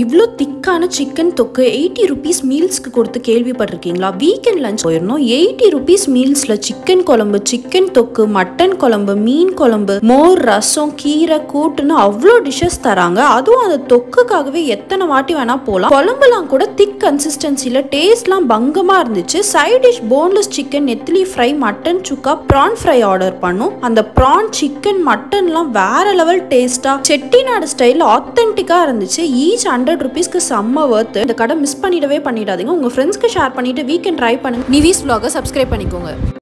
இவ்வளோ திக்கான சிக்கன் தொக்கு எயிட்டி ருபீஸ் மீல்ஸ்க்கு கொடுத்து கேள்விப்பட்டிருக்கீங்களா வீக்கெண்ட் லஞ்ச் போயிருந்தோம் எயிட்டி ருபீஸ் மீல்ஸில் சிக்கன் குழம்பு சிக்கன் தொக்கு மட்டன் குழம்பு மீன் குழம்பு மோர் ரசம் கீரை கூட்டுன்னு அவ்வளோ டிஷ்ஷஸ் தராங்க அதுவும் அந்த தொக்குக்காகவே எத்தனை வாட்டி வேணால் போகலாம் குழம்புலாம் கூட திக் கன்சிஸ்டன்சியில் டேஸ்ட்லாம் பங்கமாக இருந்துச்சு சைட் டிஷ் போன்லெஸ் சிக்கன் நெத்திலி ஃப்ரை மட்டன் சுக்கா ப்ரான் ஃப்ரை ஆர்டர் பண்ணோம் அந்த ப்ரான் சிக்கன் மட்டன்லாம் வேற லெவல் டேஸ்ட்டாக செட்டிநாடு ஸ்டைலில் ஆத்தென்டிக்காக இருந்துச்சு ஈச் அண்ட் ஹண்ட்ரட் ருபீஸ்க்கு செம்ம ஒர்த்து இந்த கடை மிஸ் பண்ணிடவே பண்ணிடாதீங்க உங்கள் ஃப்ரெண்ட்ஸ்க்கு ஷேர் பண்ணிவிட்டு வீக்கெண்ட் ட்ரை பண்ணுங்கள் நிவிஸ் வ்ளாகை சப்ஸ்கிரைப் பண்ணிக்கோங்க